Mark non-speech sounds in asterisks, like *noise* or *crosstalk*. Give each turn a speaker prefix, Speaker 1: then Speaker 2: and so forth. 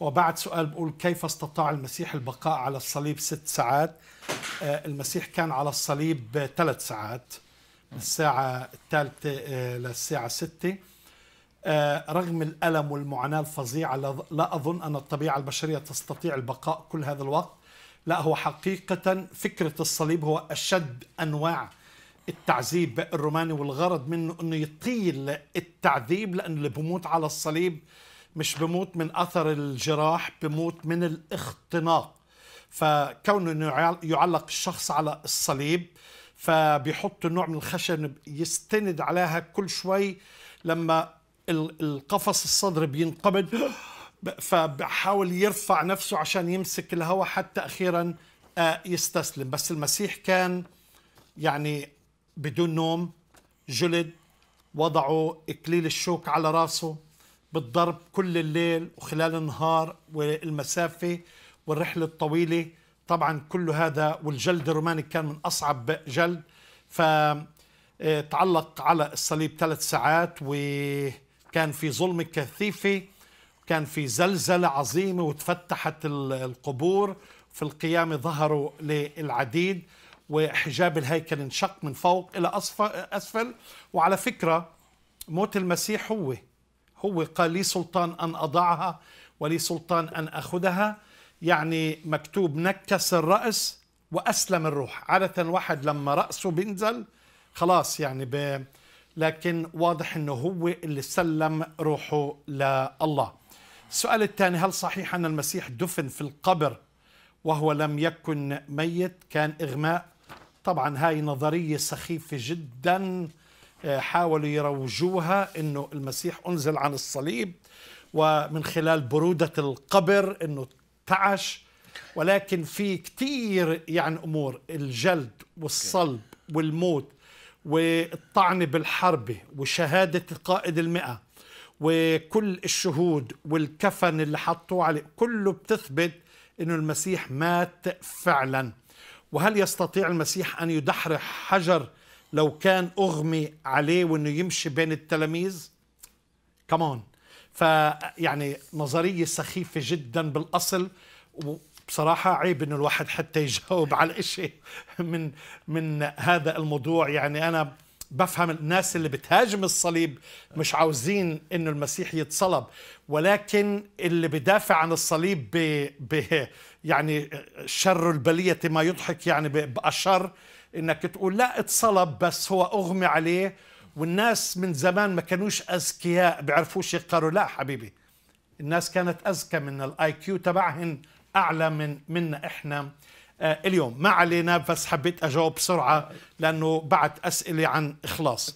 Speaker 1: وبعد سؤال بقول كيف استطاع المسيح البقاء على الصليب ست ساعات آه، المسيح كان على الصليب ثلاث ساعات من الساعة الثالثة آه، للساعة ستة آه، رغم الألم والمعاناة الفظيعة لا أظن أن الطبيعة البشرية تستطيع البقاء كل هذا الوقت لا هو حقيقة فكرة الصليب هو أشد أنواع التعذيب الروماني والغرض منه أنه يطيل التعذيب لأنه اللي بموت على الصليب مش بموت من اثر الجراح بموت من الاختناق فكونه انه يعلق الشخص على الصليب فبيحط نوع من الخشن يستند عليها كل شوي لما القفص الصدر بينقبض *gasps* فبحاول يرفع نفسه عشان يمسك الهواء حتى اخيرا آه، يستسلم بس المسيح كان يعني بدون نوم جلد وضعوا اكليل الشوك على راسه بالضرب كل الليل وخلال النهار والمسافة والرحلة الطويلة طبعا كل هذا والجلد الروماني كان من أصعب جلد فتعلق آه، على الصليب ثلاث ساعات وكان في ظلمة كثيفة كان في زلزلة عظيمة وتفتحت القبور في القيامة ظهروا للعديد وحجاب الهيكل انشق من فوق إلى أسفل وعلى فكرة موت المسيح هو هو قال لي سلطان أن أضعها ولي سلطان أن أخذها يعني مكتوب نكس الرأس وأسلم الروح عادة الواحد لما رأسه بينزل خلاص يعني ب... لكن واضح أنه هو اللي سلم روحه لله السؤال الثاني هل صحيح أن المسيح دفن في القبر وهو لم يكن ميت كان إغماء طبعا هاي نظرية سخيفة جداً آه، حاولوا يروجوها انه المسيح انزل عن الصليب ومن خلال برودة القبر انه تعش ولكن في كثير يعني امور الجلد والصلب والموت والطعن بالحرب وشهادة قائد المئة وكل الشهود والكفن اللي حطوه عليه كله بتثبت انه المسيح مات فعلا وهل يستطيع المسيح ان يدحرح حجر لو كان اغمي عليه وانه يمشي بين التلاميذ كمان فيعني نظريه سخيفه جدا بالاصل وبصراحه عيب انه الواحد حتى يجاوب *laughs* على شيء من من هذا الموضوع يعني انا بفهم الناس اللي بتهاجم الصليب مش عاوزين انه المسيح يتصلب ولكن اللي بدافع عن الصليب ب, ب يعني شر البلية ما يضحك يعني بأشر انك تقول لا اتصلب بس هو اغمي عليه والناس من زمان ما كانوش اذكياء بيعرفوش يقروا لا حبيبي الناس كانت اذكى من الاي كيو تبعهن اعلى من منا احنا آه، اليوم ما علينا بس حبيت اجاوب بسرعه لانه بعت اسئله عن اخلاص